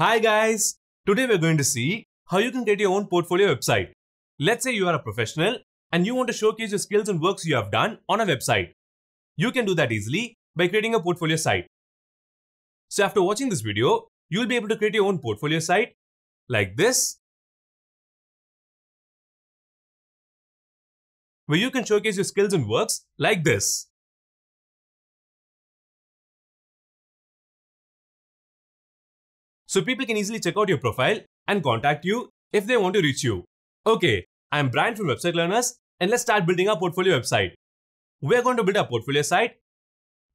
Hi guys! Today we're going to see how you can get your own portfolio website. Let's say you are a professional and you want to showcase your skills and works you have done on a website. You can do that easily by creating a portfolio site. So after watching this video, you'll be able to create your own portfolio site like this, where you can showcase your skills and works like this. so people can easily check out your profile and contact you if they want to reach you. Okay, I'm Brian from Website Learners and let's start building our portfolio website. We're going to build our portfolio site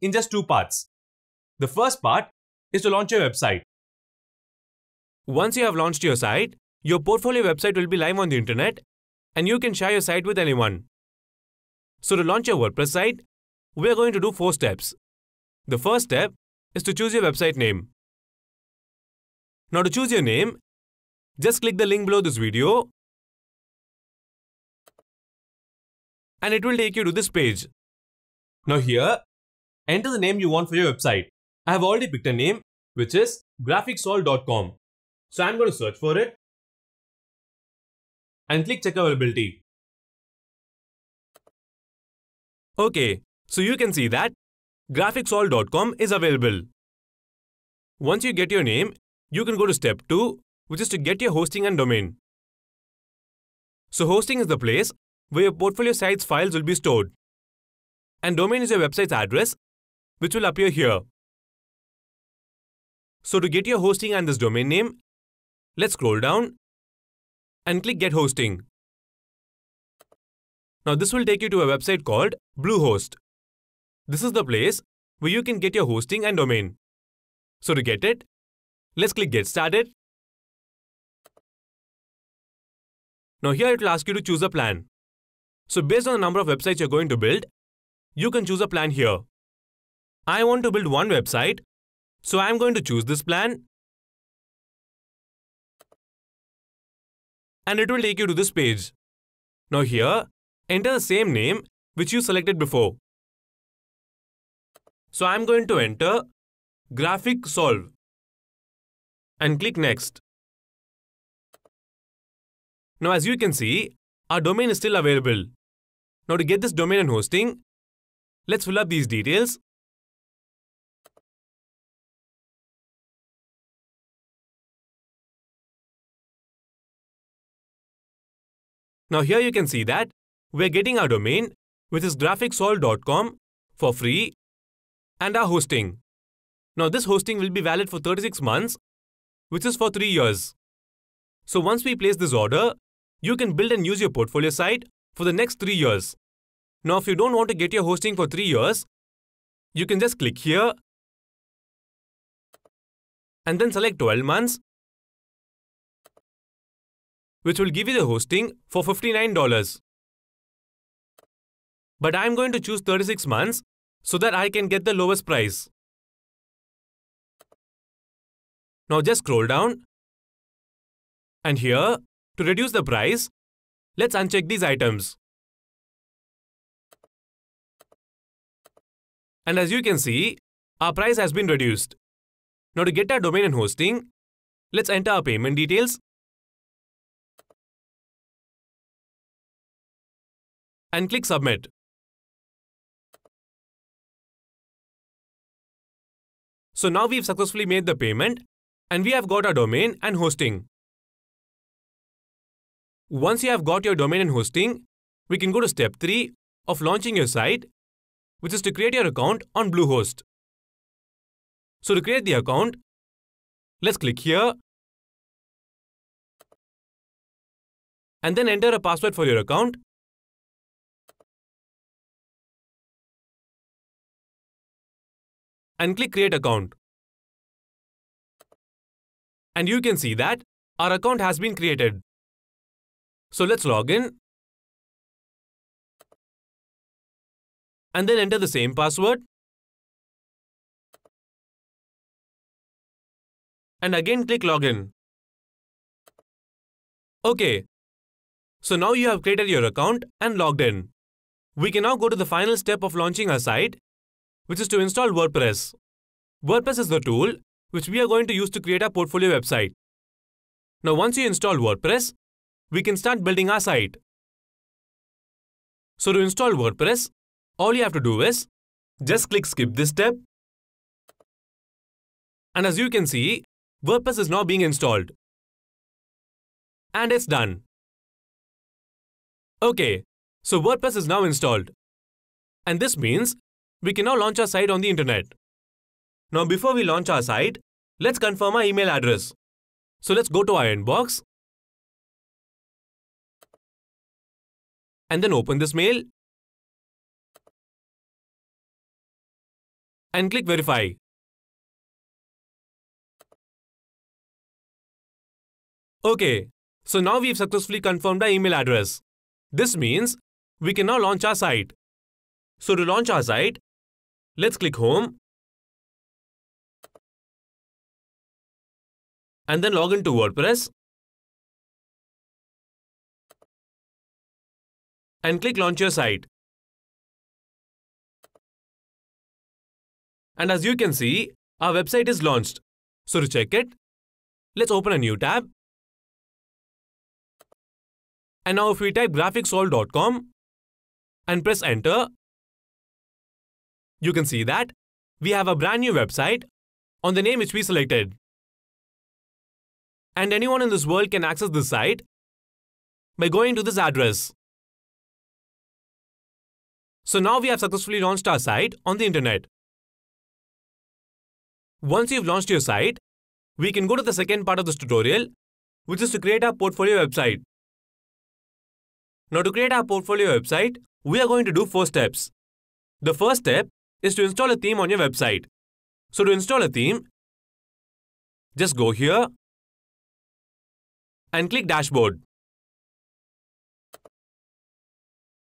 in just two parts. The first part is to launch your website. Once you have launched your site, your portfolio website will be live on the internet and you can share your site with anyone. So to launch your WordPress site, we are going to do four steps. The first step is to choose your website name. Now to choose your name, just click the link below this video and it will take you to this page. Now here, enter the name you want for your website. I have already picked a name which is graphicsall.com. So I'm going to search for it and click check availability. Okay, so you can see that graphicsall.com is available. Once you get your name, you can go to step 2, which is to get your hosting and domain. So hosting is the place where your portfolio site's files will be stored. And domain is your website's address, which will appear here. So to get your hosting and this domain name, let's scroll down and click Get Hosting. Now this will take you to a website called Bluehost. This is the place where you can get your hosting and domain. So to get it, Let's click Get Started. Now here it will ask you to choose a plan. So based on the number of websites you're going to build, you can choose a plan here. I want to build one website, so I'm going to choose this plan. And it will take you to this page. Now here, enter the same name which you selected before. So I'm going to enter Graphic Solve and click Next. Now as you can see, our domain is still available. Now to get this domain and hosting, let's fill up these details. Now here you can see that we're getting our domain, which is graphicsol.com for free and our hosting. Now this hosting will be valid for 36 months which is for 3 years. So once we place this order, you can build and use your portfolio site for the next 3 years. Now if you don't want to get your hosting for 3 years, you can just click here and then select 12 months which will give you the hosting for $59. But I'm going to choose 36 months so that I can get the lowest price. Now just scroll down. And here, to reduce the price, let's uncheck these items. And as you can see, our price has been reduced. Now to get our domain and hosting, let's enter our payment details. And click Submit. So now we've successfully made the payment and we have got our domain and hosting. Once you have got your domain and hosting, we can go to step 3 of launching your site, which is to create your account on Bluehost. So to create the account, let's click here and then enter a password for your account. And click create account. And you can see that our account has been created. So let's log in. And then enter the same password. And again click login. OK. So now you have created your account and logged in. We can now go to the final step of launching our site, which is to install WordPress. WordPress is the tool which we are going to use to create our portfolio website. Now once you install WordPress, we can start building our site. So to install WordPress, all you have to do is just click skip this step. And as you can see, WordPress is now being installed. And it's done. Okay, so WordPress is now installed. And this means we can now launch our site on the internet. Now before we launch our site, let's confirm our email address. So let's go to our inbox and then open this mail and click verify. Okay, so now we've successfully confirmed our email address. This means we can now launch our site. So to launch our site, let's click home and then log into WordPress and click launch your site. And as you can see, our website is launched. So to check it, let's open a new tab. And now if we type graphicsol.com and press enter, you can see that we have a brand new website on the name which we selected and anyone in this world can access this site by going to this address. So now we have successfully launched our site on the internet. Once you've launched your site, we can go to the second part of this tutorial, which is to create our portfolio website. Now to create our portfolio website, we are going to do four steps. The first step is to install a theme on your website. So to install a theme, just go here and click Dashboard.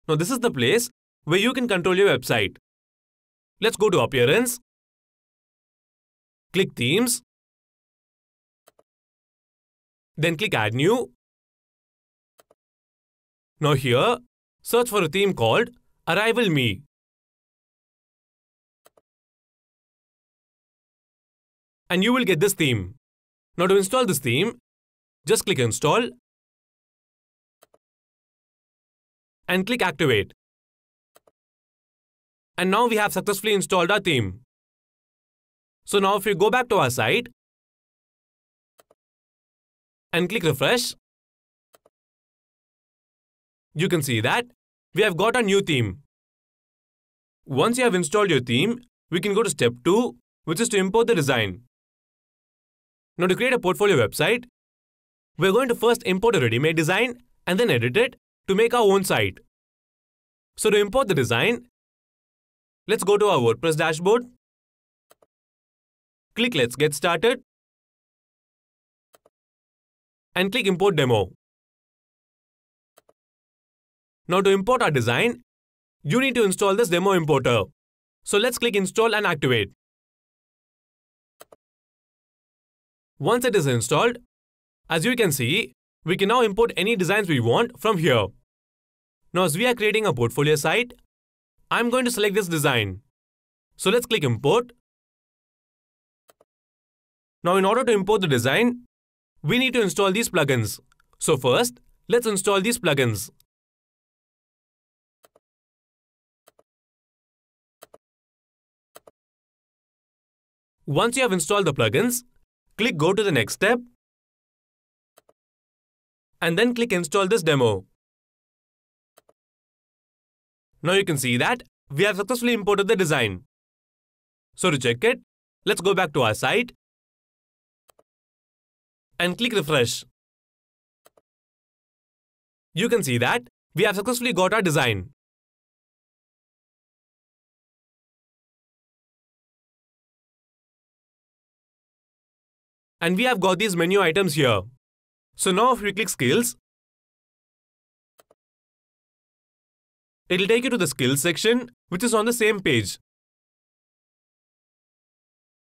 Now this is the place where you can control your website. Let's go to Appearance. Click Themes. Then click Add New. Now here, search for a theme called Arrival Me. And you will get this theme. Now to install this theme, just click install and click activate. And now we have successfully installed our theme. So now if we go back to our site and click refresh, you can see that we have got a new theme. Once you have installed your theme, we can go to step 2, which is to import the design. Now to create a portfolio website, we're going to first import a ready-made design and then edit it to make our own site. So to import the design, let's go to our WordPress dashboard. Click Let's Get Started and click Import Demo. Now to import our design, you need to install this demo importer. So let's click Install and activate. Once it is installed, as you can see, we can now import any designs we want from here. Now as we are creating a portfolio site, I'm going to select this design. So let's click import. Now in order to import the design, we need to install these plugins. So first, let's install these plugins. Once you have installed the plugins, click go to the next step and then click install this demo. Now you can see that we have successfully imported the design. So to check it, let's go back to our site and click refresh. You can see that we have successfully got our design. And we have got these menu items here. So now if we click skills, it'll take you to the skills section, which is on the same page.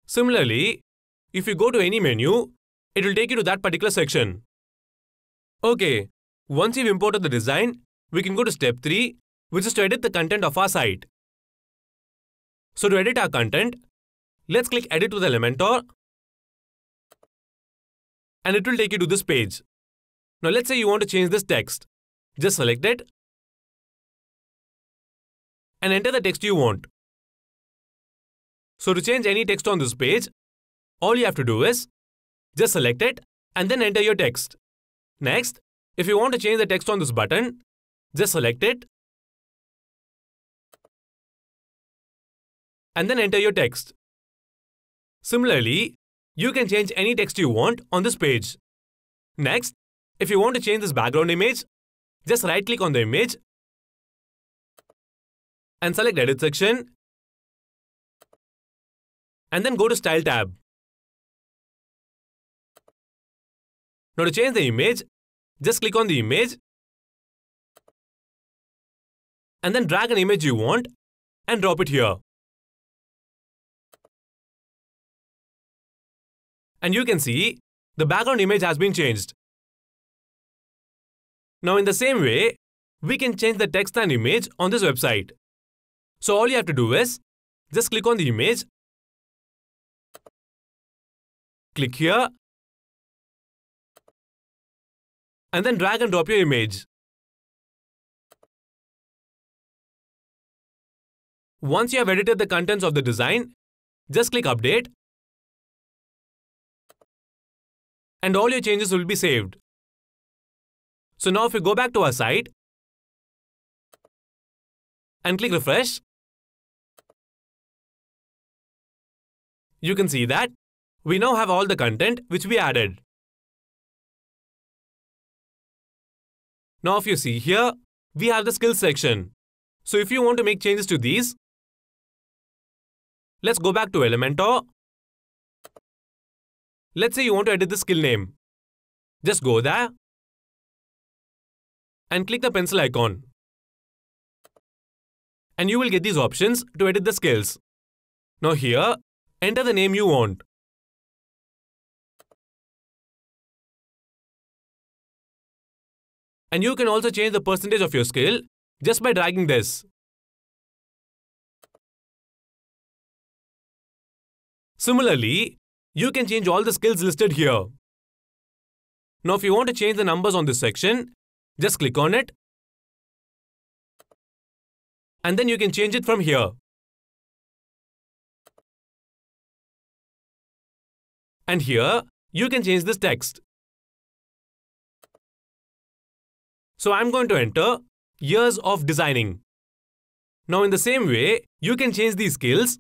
Similarly, if you go to any menu, it will take you to that particular section. Okay, once you've imported the design, we can go to step 3, which is to edit the content of our site. So to edit our content, let's click edit with Elementor and it will take you to this page. Now let's say you want to change this text. Just select it and enter the text you want. So to change any text on this page, all you have to do is just select it and then enter your text. Next, if you want to change the text on this button, just select it and then enter your text. Similarly, you can change any text you want on this page. Next, if you want to change this background image, just right click on the image and select edit section and then go to style tab. Now to change the image, just click on the image and then drag an image you want and drop it here. And you can see the background image has been changed. Now in the same way, we can change the text and image on this website. So all you have to do is just click on the image. Click here. And then drag and drop your image. Once you have edited the contents of the design, just click update and all your changes will be saved. So now if we go back to our site and click refresh, you can see that we now have all the content which we added. Now if you see here, we have the skills section. So if you want to make changes to these, let's go back to Elementor Let's say you want to edit the skill name. Just go there and click the pencil icon. And you will get these options to edit the skills. Now here, enter the name you want. And you can also change the percentage of your skill just by dragging this. Similarly, you can change all the skills listed here. Now if you want to change the numbers on this section, just click on it. And then you can change it from here. And here, you can change this text. So I'm going to enter Years of Designing. Now in the same way, you can change these skills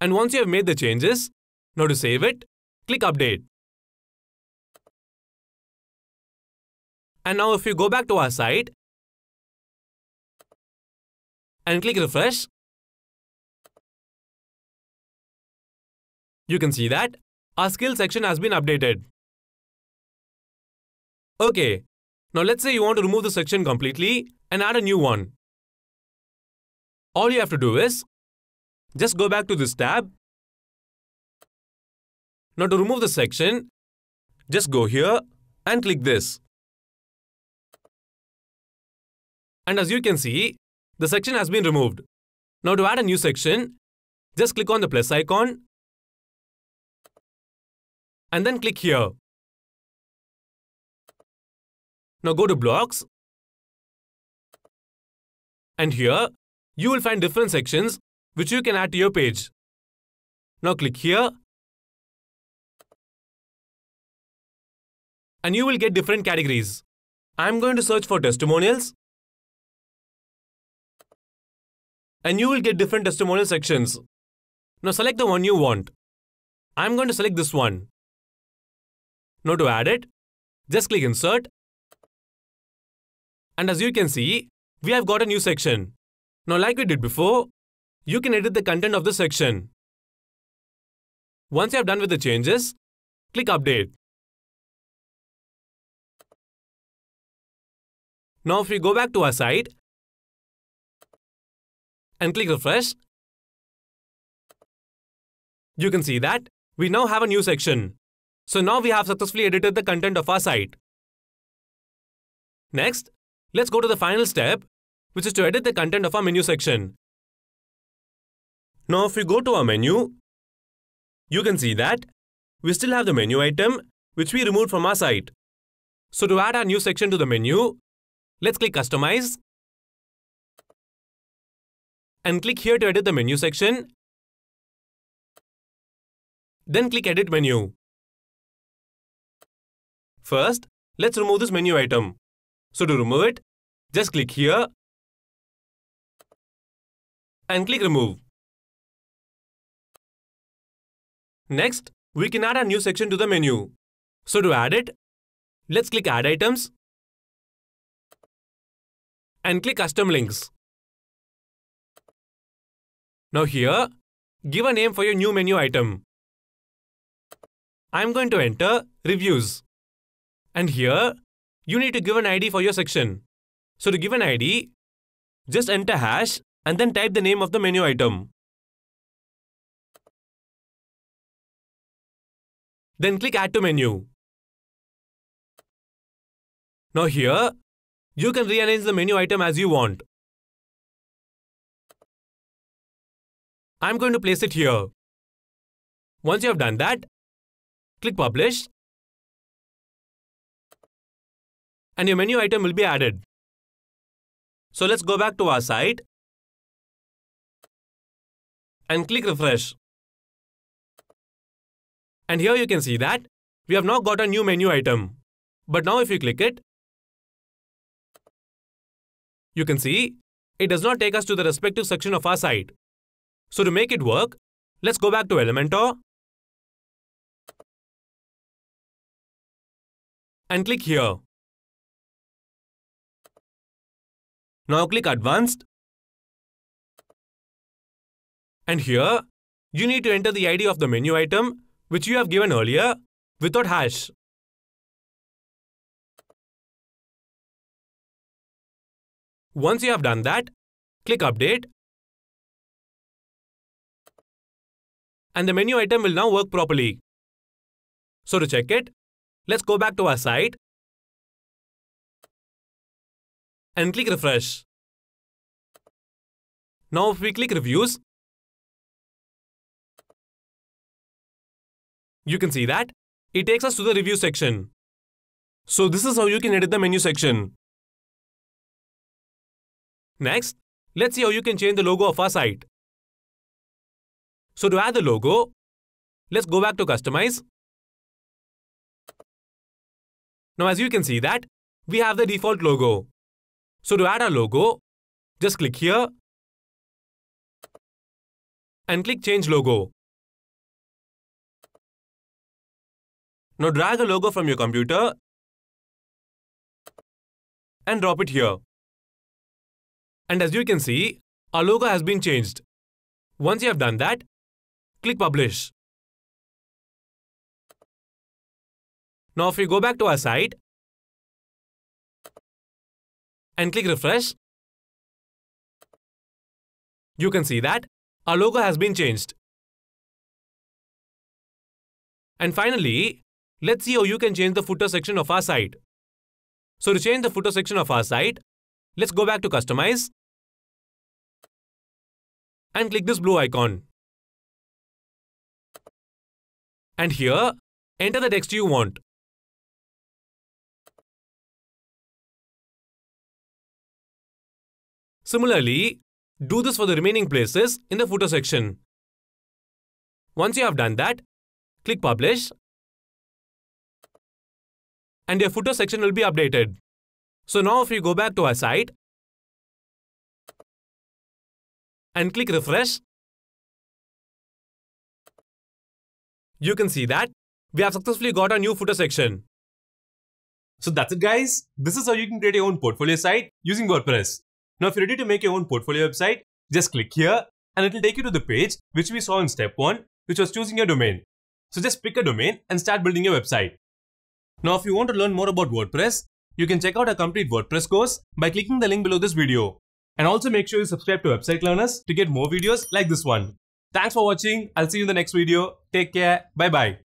and once you have made the changes, now to save it, click Update. And now if you go back to our site and click Refresh, you can see that our skill section has been updated. Okay, now let's say you want to remove the section completely and add a new one. All you have to do is just go back to this tab. Now to remove the section, just go here and click this. And as you can see, the section has been removed. Now to add a new section, just click on the plus icon and then click here. Now go to blocks and here you will find different sections which you can add to your page. Now click here and you will get different categories. I'm going to search for testimonials and you will get different testimonial sections. Now select the one you want. I'm going to select this one. Now to add it, just click insert and as you can see, we have got a new section. Now like we did before, you can edit the content of the section. Once you have done with the changes, click Update. Now if we go back to our site and click Refresh, you can see that we now have a new section. So now we have successfully edited the content of our site. Next, let's go to the final step, which is to edit the content of our menu section. Now if we go to our menu, you can see that we still have the menu item which we removed from our site. So to add our new section to the menu, let's click Customize and click here to edit the menu section. Then click Edit Menu. First, let's remove this menu item. So to remove it, just click here and click Remove. Next, we can add a new section to the menu. So to add it, let's click Add Items and click Custom Links. Now here, give a name for your new menu item. I'm going to enter Reviews. And here, you need to give an ID for your section. So to give an ID, just enter hash and then type the name of the menu item. Then click Add to Menu. Now here, you can rearrange the menu item as you want. I'm going to place it here. Once you have done that, click Publish and your menu item will be added. So let's go back to our site and click Refresh. And here you can see that we have now got a new menu item. But now if you click it, you can see it does not take us to the respective section of our site. So to make it work, let's go back to Elementor and click here. Now click Advanced and here you need to enter the ID of the menu item which you have given earlier without hash. Once you have done that, click Update and the menu item will now work properly. So to check it, let's go back to our site and click Refresh. Now if we click Reviews, You can see that. It takes us to the review section. So this is how you can edit the menu section. Next, let's see how you can change the logo of our site. So to add the logo, let's go back to customize. Now as you can see that, we have the default logo. So to add our logo, just click here and click change logo. Now drag a logo from your computer and drop it here. And as you can see, our logo has been changed. Once you have done that, click Publish. Now if we go back to our site and click Refresh, you can see that our logo has been changed. And finally, Let's see how you can change the footer section of our site. So to change the footer section of our site, let's go back to Customize and click this blue icon. And here, enter the text you want. Similarly, do this for the remaining places in the footer section. Once you have done that, click Publish and your footer section will be updated. So now if we go back to our site and click refresh, you can see that we have successfully got a new footer section. So that's it guys. This is how you can create your own portfolio site using WordPress. Now if you're ready to make your own portfolio website, just click here and it'll take you to the page which we saw in step 1 which was choosing your domain. So just pick a domain and start building your website. Now if you want to learn more about WordPress, you can check out a complete WordPress course by clicking the link below this video. And also make sure you subscribe to Website Learners to get more videos like this one. Thanks for watching. I'll see you in the next video. Take care. Bye bye.